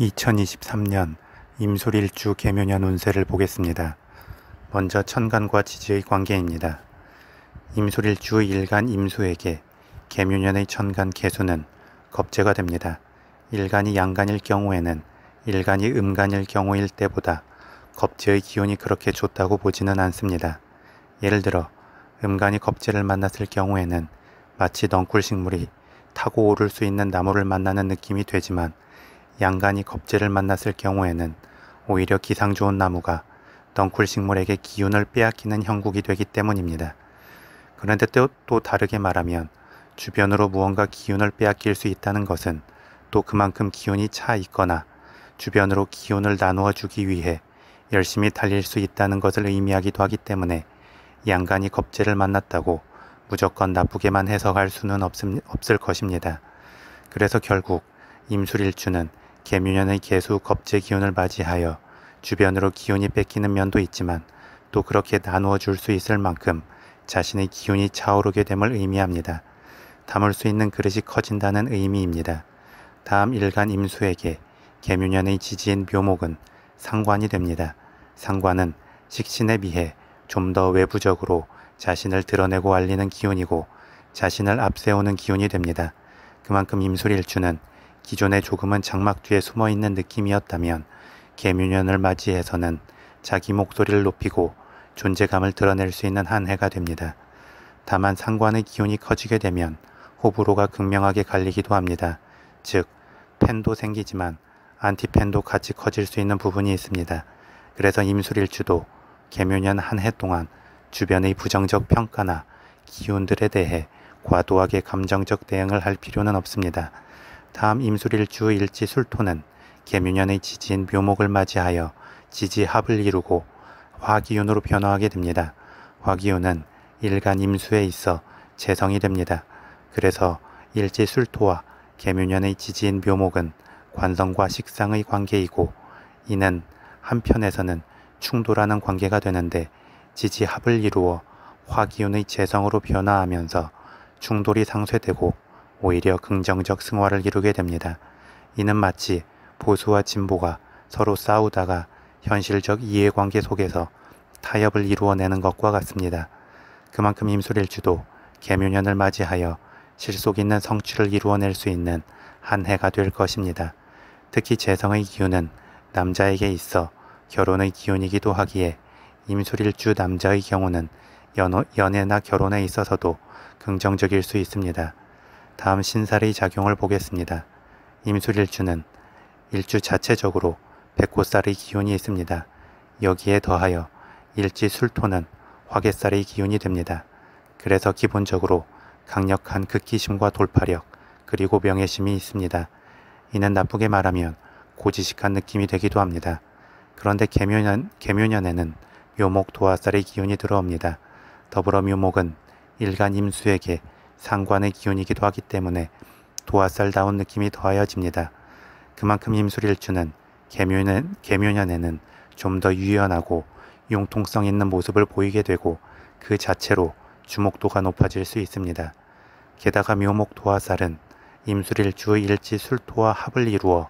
2023년 임소일주 개묘년 운세를 보겠습니다. 먼저 천간과 지지의 관계입니다. 임소일주 일간 임수에게 개묘년의 천간 개수는 겁재가 됩니다. 일간이 양간일 경우에는 일간이 음간일 경우일 때보다 겁재의 기운이 그렇게 좋다고 보지는 않습니다. 예를 들어 음간이 겁재를 만났을 경우에는 마치 넝쿨 식물이 타고 오를 수 있는 나무를 만나는 느낌이 되지만 양간이 겁재를 만났을 경우에는 오히려 기상 좋은 나무가 덩쿨 식물에게 기운을 빼앗기는 형국이 되기 때문입니다. 그런데 또, 또 다르게 말하면 주변으로 무언가 기운을 빼앗길 수 있다는 것은 또 그만큼 기운이 차 있거나 주변으로 기운을 나누어 주기 위해 열심히 달릴 수 있다는 것을 의미하기도 하기 때문에 양간이 겁재를 만났다고 무조건 나쁘게만 해석할 수는 없음, 없을 것입니다. 그래서 결국 임술일주는 개묘년의 개수 겁제 기운을 맞이하여 주변으로 기운이 뺏기는 면도 있지만 또 그렇게 나누어 줄 수 있을 만큼 자신의 기운이 차오르게 됨을 의미합니다. 담을 수 있는 그릇이 커진다는 의미입니다. 다음 일간 임수에게 개묘년의 지지인 묘목은 상관이 됩니다. 상관은 식신에 비해 좀 더 외부적으로 자신을 드러내고 알리는 기운이고 자신을 앞세우는 기운이 됩니다. 그만큼 임술일주는 기존에 조금은 장막 뒤에 숨어 있는 느낌이었다면 개묘년을 맞이해서는 자기 목소리를 높이고 존재감을 드러낼 수 있는 한 해가 됩니다. 다만 상관의 기운이 커지게 되면 호불호가 극명하게 갈리기도 합니다. 즉, 팬도 생기지만 안티팬도 같이 커질 수 있는 부분이 있습니다. 그래서 임술일주도 개묘년 한 해 동안 주변의 부정적 평가나 기운들에 대해 과도하게 감정적 대응을 할 필요는 없습니다. 다음 임수일주 일지 술토는 개묘년의 지지인 묘목을 맞이하여 지지합을 이루고 화기운으로 변화하게 됩니다. 화기운은 일간 임수에 있어 재성이 됩니다. 그래서 일지 술토와 개묘년의 지지인 묘목은 관성과 식상의 관계이고 이는 한편에서는 충돌하는 관계가 되는데 지지합을 이루어 화기운의 재성으로 변화하면서 충돌이 상쇄되고 오히려 긍정적 승화를 이루게 됩니다. 이는 마치 보수와 진보가 서로 싸우다가 현실적 이해관계 속에서 타협을 이루어내는 것과 같습니다. 그만큼 임술일주도 개묘년을 맞이하여 실속 있는 성취를 이루어낼 수 있는 한 해가 될 것입니다. 특히 재성의 기운은 남자에게 있어 결혼의 기운이기도 하기에 임술일주 남자의 경우는 연애나 결혼에 있어서도 긍정적일 수 있습니다. 다음 신살의 작용을 보겠습니다. 임술일주는 일주 자체적으로 백고살의 기운이 있습니다. 여기에 더하여 일지 술토는 화개살의 기운이 됩니다. 그래서 기본적으로 강력한 극기심과 돌파력 그리고 명예심이 있습니다. 이는 나쁘게 말하면 고지식한 느낌이 되기도 합니다. 그런데 개묘년, 개묘년에는 묘목 도화살의 기운이 들어옵니다. 더불어 묘목은 일간 임수에게 상관의 기운이기도 하기 때문에 도화살다운 느낌이 더하여집니다. 그만큼 임술일주는 개묘년, 개묘년에는 좀 더 유연하고 융통성 있는 모습을 보이게 되고 그 자체로 주목도가 높아질 수 있습니다. 게다가 묘목 도화살은 임술일주의 일지 술토와 합을 이루어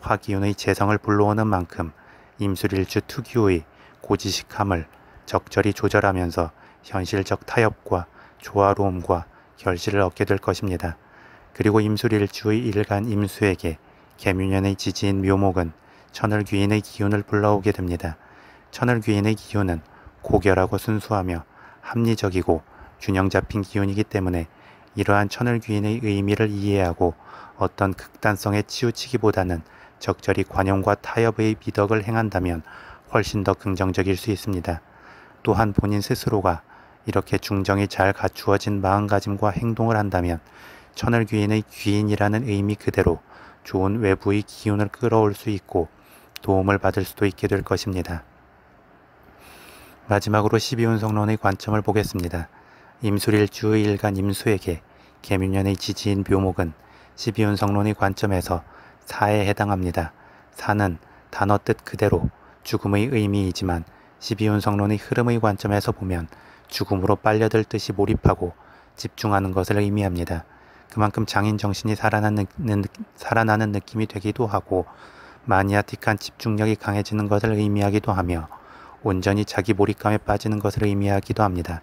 화기운의 재성을 불러오는 만큼 임술일주 특유의 고지식함을 적절히 조절하면서 현실적 타협과 조화로움과 결실을 얻게 될 것입니다. 그리고 임수릴 주의 일간 임수에게 개묘년의 지지인 묘목은 천을 귀인의 기운을 불러오게 됩니다. 천을 귀인의 기운은 고결하고 순수하며 합리적이고 균형 잡힌 기운이기 때문에 이러한 천을 귀인의 의미를 이해하고 어떤 극단성에 치우치기보다는 적절히 관용과 타협의 미덕을 행한다면 훨씬 더 긍정적일 수 있습니다. 또한 본인 스스로가 이렇게 중정이 잘 갖추어진 마음가짐과 행동을 한다면 천을귀인의 귀인이라는 의미 그대로 좋은 외부의 기운을 끌어올 수 있고 도움을 받을 수도 있게 될 것입니다. 마지막으로 12운성론의 관점을 보겠습니다. 임술일주의 일간 임수에게 개미년의 지지인 묘목은 12운성론의 관점에서 사에 해당합니다. 사는 단어 뜻 그대로 죽음의 의미이지만 12운성론의 흐름의 관점에서 보면 죽음으로 빨려들 듯이 몰입하고 집중하는 것을 의미합니다. 그만큼 장인 정신이 살아나는, 살아나는 느낌이 되기도 하고 마니아틱한 집중력이 강해지는 것을 의미하기도 하며 온전히 자기 몰입감에 빠지는 것을 의미하기도 합니다.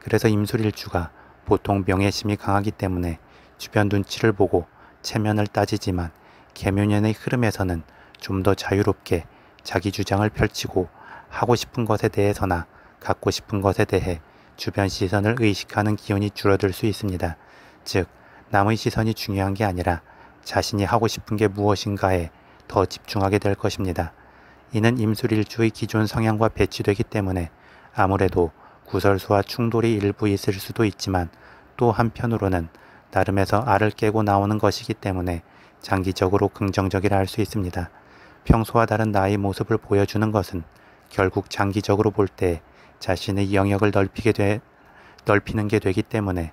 그래서 임술일주가 보통 명예심이 강하기 때문에 주변 눈치를 보고 체면을 따지지만 개묘년의 흐름에서는 좀 더 자유롭게 자기 주장을 펼치고 하고 싶은 것에 대해서나 갖고 싶은 것에 대해 주변 시선을 의식하는 기운이 줄어들 수 있습니다. 즉, 남의 시선이 중요한 게 아니라 자신이 하고 싶은 게 무엇인가에 더 집중하게 될 것입니다. 이는 임술일주의 기존 성향과 배치되기 때문에 아무래도 구설수와 충돌이 일부 있을 수도 있지만 또 한편으로는 나름에서 알을 깨고 나오는 것이기 때문에 장기적으로 긍정적이라 할 수 있습니다. 평소와 다른 나의 모습을 보여주는 것은 결국 장기적으로 볼때 자신의 영역을 넓히게 돼, 넓히는 게 되기 때문에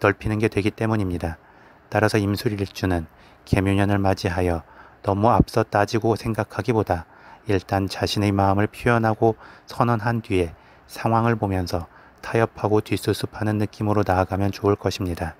넓히는 게 되기 때문입니다. 따라서 임술일주는 개묘년을 맞이하여 너무 앞서 따지고 생각하기보다 일단 자신의 마음을 표현하고 선언한 뒤에 상황을 보면서 타협하고 뒷수습하는 느낌으로 나아가면 좋을 것입니다.